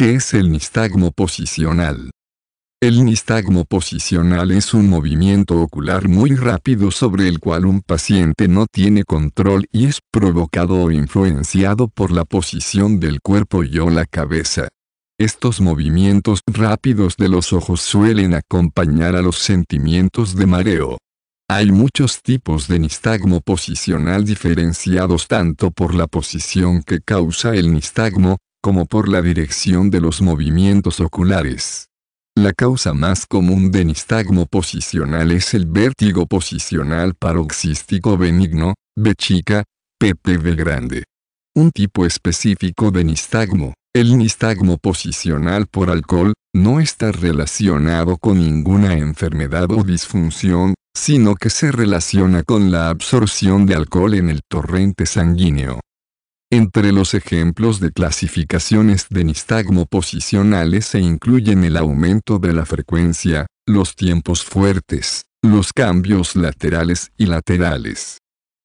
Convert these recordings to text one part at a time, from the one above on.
¿Qué es el nistagmo posicional. El nistagmo posicional es un movimiento ocular muy rápido sobre el cual un paciente no tiene control y es provocado o influenciado por la posición del cuerpo y o la cabeza. Estos movimientos rápidos de los ojos suelen acompañar a los sentimientos de mareo. Hay muchos tipos de nistagmo posicional diferenciados tanto por la posición que causa el nistagmo, como por la dirección de los movimientos oculares. La causa más común de nistagmo posicional es el vértigo posicional paroxístico benigno, B chica, PPB grande. Un tipo específico de nistagmo, el nistagmo posicional por alcohol, no está relacionado con ninguna enfermedad o disfunción, sino que se relaciona con la absorción de alcohol en el torrente sanguíneo. Entre los ejemplos de clasificaciones de nistagmo posicionales se incluyen el aumento de la frecuencia, los tiempos fuertes, los cambios laterales y laterales.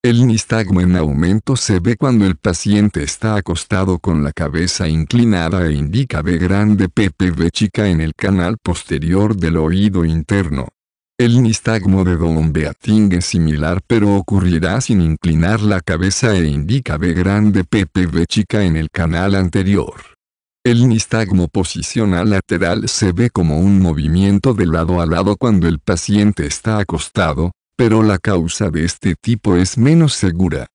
El nistagmo en aumento se ve cuando el paciente está acostado con la cabeza inclinada e indica B grande PPV chica en el canal posterior del oído interno. El nistagmo de Don Beating es similar pero ocurrirá sin inclinar la cabeza e indica B grande PPB chica en el canal anterior. El nistagmo posicional lateral se ve como un movimiento de lado a lado cuando el paciente está acostado, pero la causa de este tipo es menos segura.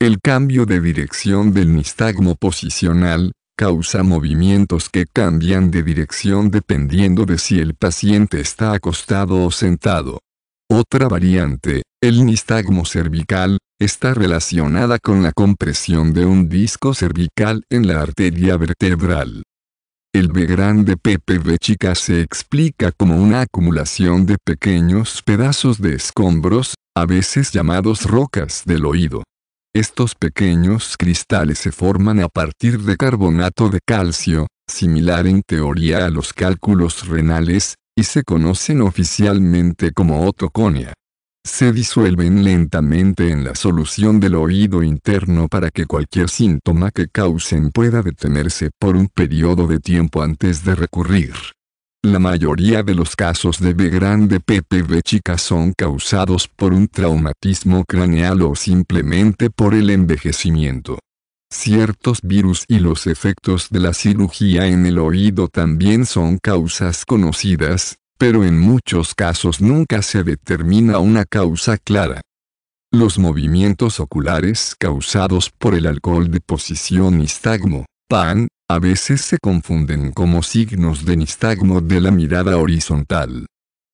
El cambio de dirección del nistagmo posicional, causa movimientos que cambian de dirección dependiendo de si el paciente está acostado o sentado. Otra variante, el nistagmo cervical, está relacionada con la compresión de un disco cervical en la arteria vertebral. El B grande PPV chica se explica como una acumulación de pequeños pedazos de escombros, a veces llamados rocas del oído, estos pequeños cristales se forman a partir de carbonato de calcio, similar en teoría a los cálculos renales, y se conocen oficialmente como otoconia. Se disuelven lentamente en la solución del oído interno para que cualquier síntoma que causen pueda detenerse por un periodo de tiempo antes de recurrir la mayoría de los casos de B grande PPV chica son causados por un traumatismo craneal o simplemente por el envejecimiento. Ciertos virus y los efectos de la cirugía en el oído también son causas conocidas, pero en muchos casos nunca se determina una causa clara. Los movimientos oculares causados por el alcohol de posición nistagmo, PAN, a veces se confunden como signos de nistagmo de la mirada horizontal.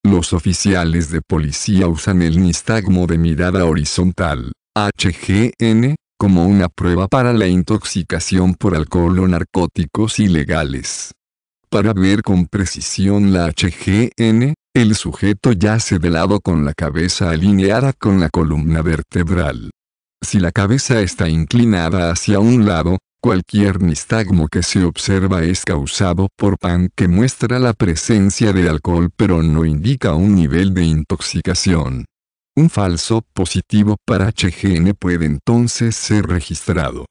Los oficiales de policía usan el nistagmo de mirada horizontal, HGN, como una prueba para la intoxicación por alcohol o narcóticos ilegales. Para ver con precisión la HGN, el sujeto yace de lado con la cabeza alineada con la columna vertebral. Si la cabeza está inclinada hacia un lado, Cualquier nistagmo que se observa es causado por pan que muestra la presencia de alcohol pero no indica un nivel de intoxicación. Un falso positivo para HGN puede entonces ser registrado.